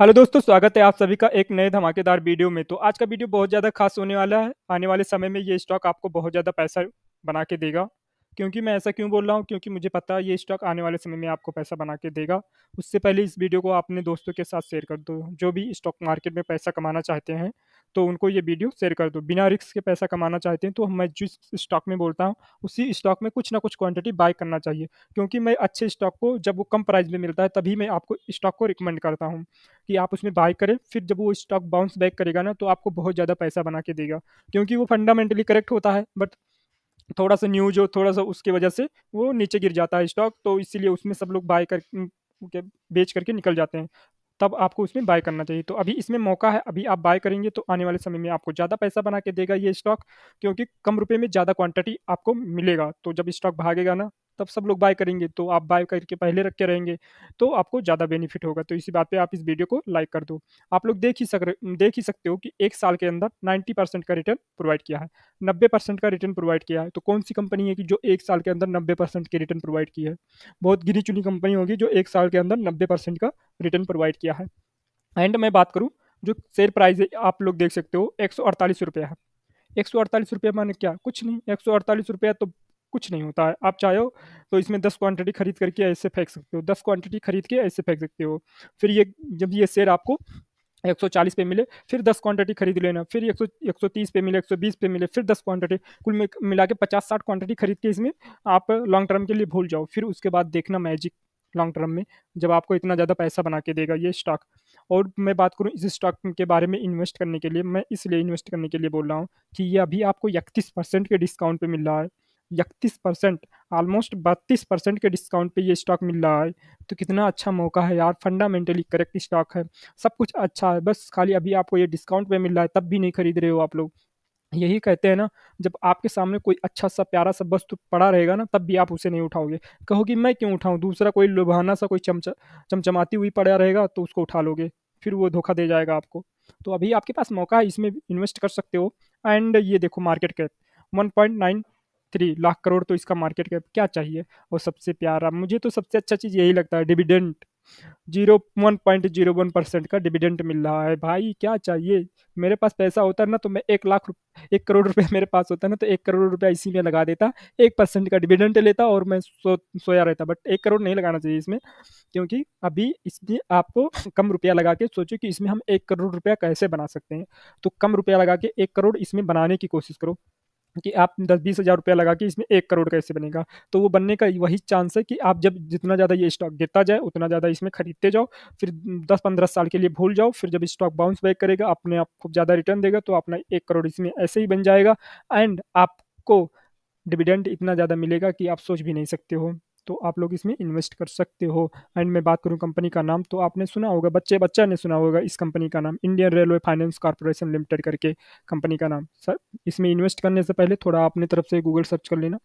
hello दोस्तों स्वागत है आप सभी का एक नए धमाकेदार वीडियो में तो आज का वीडियो बहुत ज़्यादा खास होने वाला है आने वाले समय में ये स्टॉक आपको बहुत ज़्यादा पैसा बना के देगा क्योंकि मैं ऐसा क्यों बोल रहा हूँ क्योंकि मुझे पता है ये स्टॉक आने वाले समय में आपको पैसा बना के देगा उससे पहले इस वीडियो को अपने दोस्तों के साथ शेयर कर दो जो भी स्टॉक मार्केट में पैसा कमाना चाहते हैं तो उनको ये वीडियो शेयर कर दो बिना रिक्स के पैसा कमाना चाहते हैं तो मैं जिस स्टॉक में बोलता हूँ उसी स्टॉक में कुछ ना कुछ क्वांटिटी बाय करना चाहिए क्योंकि मैं अच्छे स्टॉक को जब वो कम प्राइस में मिलता है तभी मैं आपको स्टॉक को रिकमेंड करता हूँ कि आप उसमें बाय करें फिर जब वो स्टॉक बाउंस बैक करेगा ना तो आपको बहुत ज़्यादा पैसा बना के देगा क्योंकि वो फंडामेंटली करेक्ट होता है बट थोड़ा सा न्यूज हो थोड़ा सा उसकी वजह से वो नीचे गिर जाता है स्टॉक तो इसीलिए उसमें सब लोग बाय कर के बेच करके निकल जाते हैं तब आपको उसमें बाय करना चाहिए तो अभी इसमें मौका है अभी आप बाय करेंगे तो आने वाले समय में आपको ज़्यादा पैसा बना के देगा ये स्टॉक क्योंकि कम रुपये में ज़्यादा क्वांटिटी आपको मिलेगा तो जब स्टॉक भागेगा ना तब सब लोग बाय करेंगे तो आप बाय करके पहले रख के रहेंगे तो आपको ज़्यादा बेनिफिट होगा तो इसी बात पे आप इस वीडियो को लाइक कर दो आप लोग देख ही सक देख ही सकते हो कि एक साल के अंदर 90 परसेंट का रिटर्न प्रोवाइड किया है 90 परसेंट का रिटर्न प्रोवाइड किया है तो कौन सी कंपनी है कि जो एक साल के अंदर नब्बे परसेंट की रिटर्न प्रोवाइड की है बहुत गिनी चुनी कंपनी होगी जो एक साल के अंदर नब्बे परसेंट का रिटर्न प्रोवाइड किया है एंड मैं बात करूँ जो शेयर प्राइस है आप लोग देख सकते हो एक सौ है एक सौ अड़तालीस रुपये माने क्या कुछ नहीं एक सौ अड़तालीस रुपया तो कुछ नहीं होता है आप चाहो तो इसमें दस क्वांटिटी खरीद करके ऐसे फेंक सकते हो दस क्वांटिटी खरीद के ऐसे फेंक सकते हो फिर ये जब ये शेयर आपको 140 पे मिले फिर 10 क्वांटिटी खरीद लेना फिर 100 130 पे मिले 120 पे मिले फिर 10 क्वांटिटी कुल मिला के पचास साठ क्वांटिटी खरीद के इसमें आप लॉन्ग टर्म के लिए भूल जाओ फिर उसके बाद देखना मैजिक लॉन्ग टर्म में जब आपको इतना ज़्यादा पैसा बना के देगा ये स्टॉक और मैं बात करूँ इस स्टॉक के बारे में इन्वेस्ट करने के लिए मैं इसलिए इन्वेस्ट करने के लिए बोल रहा हूँ कि ये अभी आपको इकतीस परसेंट के डिस्काउंट पर मिल रहा है इकतीस परसेंट ऑलमोस्ट बत्तीस परसेंट के डिस्काउंट पे ये स्टॉक मिल रहा है तो कितना अच्छा मौका है यार फंडामेंटली करेक्ट स्टॉक है सब कुछ अच्छा है बस खाली अभी आपको ये डिस्काउंट पे मिल रहा है तब भी नहीं खरीद रहे हो आप लोग यही कहते हैं ना जब आपके सामने कोई अच्छा सा प्यारा सा वस्तु पड़ा रहेगा ना तब भी आप उसे नहीं उठाओगे कहोगे मैं क्यों उठाऊँ दूसरा कोई लुभाना सा कोई चमचा चमचमाती हुई पड़ा रहेगा तो उसको उठा लोगे फिर वो धोखा दे जाएगा आपको तो अभी आपके पास मौका है इसमें इन्वेस्ट कर सकते हो एंड ये देखो market cap one point nine three lakh crore तो इसका मार्केट कैप क्या चाहिए और सबसे प्यारा मुझे तो सबसे अच्छा चीज़ यही लगता है dividend zero one point zero one percent का डिविडेंट मिल रहा है भाई क्या चाहिए मेरे पास पैसा होता ना तो मैं एक लाख एक करोड़ रुपया मेरे पास होता ना तो एक करोड़ रुपया इसी में लगा देता एक परसेंट का डिविडेंट लेता और मैं सो सोया रहता बट एक करोड़ नहीं लगाना चाहिए इसमें क्योंकि अभी इसमें आपको कम रुपया लगा के सोचो कि इसमें हम एक करोड़ रुपया कैसे बना सकते हैं तो कम रुपया लगा के एक करोड़ इसमें बनाने की कोशिश करो कि आप दस बीस हज़ार रुपया लगा के इसमें एक करोड़ कैसे बनेगा तो वो बनने का वही चांस है कि आप जब जितना ज़्यादा ये स्टॉक गिरता जाए उतना ज़्यादा इसमें खरीदते जाओ फिर दस पंद्रह साल के लिए भूल जाओ फिर जब स्टॉक बाउंस बैक करेगा अपने आप खूब ज़्यादा रिटर्न देगा तो अपना एक करोड़ इसमें ऐसे ही बन जाएगा एंड आपको डिविडेंड इतना ज़्यादा मिलेगा कि आप सोच भी नहीं सकते हो तो आप लोग इसमें इन्वेस्ट कर सकते हो एंड मैं बात करूँ कंपनी का नाम तो आपने सुना होगा बच्चे बच्चा ने सुना होगा इस कंपनी का नाम Indian Railway Finance Corporation Limited करके कंपनी का नाम सर इसमें इन्वेस्ट करने से पहले थोड़ा अपनी तरफ से गूगल सर्च कर लेना